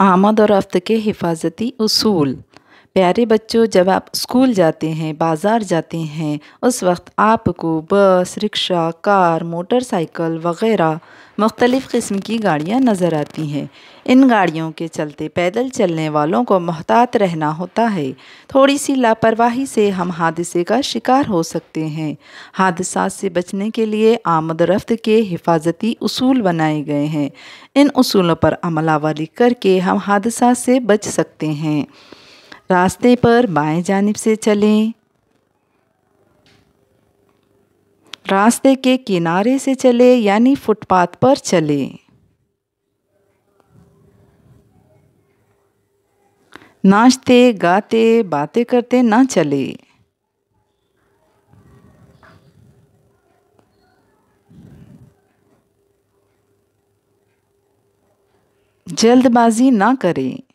आमद और रफ्त के हिफाजती असूल प्यारे बच्चों जब आप स्कूल जाते हैं बाज़ार जाते हैं उस वक्त आपको बस रिक्शा कार मोटरसाइकिल वग़ैरह मुख्तलिफ़ किस्म की गाड़ियाँ नज़र आती हैं इन गाड़ियों के चलते पैदल चलने वालों को महतात रहना होता है थोड़ी सी लापरवाही से हम हादसे का शिकार हो सकते हैं हादसा से बचने के लिए आमद रफ्त के हिफाजती असूल बनाए गए हैं इन असूलों पर अमलावरी करके हम हादसा से बच सकते हैं रास्ते पर बाएं जानिब से चलें रास्ते के किनारे से चले यानी फुटपाथ पर चले नाचते गाते बातें करते ना चले जल्दबाजी ना करें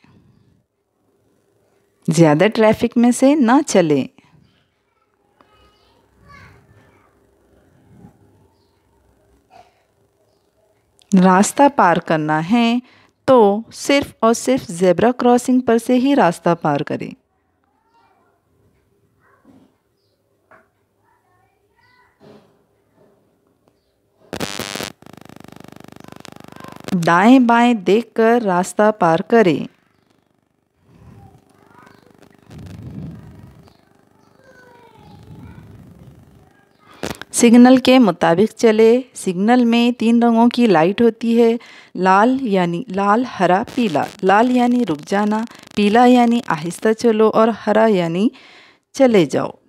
ज़्यादा ट्रैफिक में से ना चले रास्ता पार करना है तो सिर्फ और सिर्फ जेब्रा क्रॉसिंग पर से ही रास्ता पार करें दाएं बाएं देखकर रास्ता पार करें सिग्नल के मुताबिक चले सिग्नल में तीन रंगों की लाइट होती है लाल यानी लाल हरा पीला लाल यानी रुक जाना पीला यानी आहिस्ता चलो और हरा यानी चले जाओ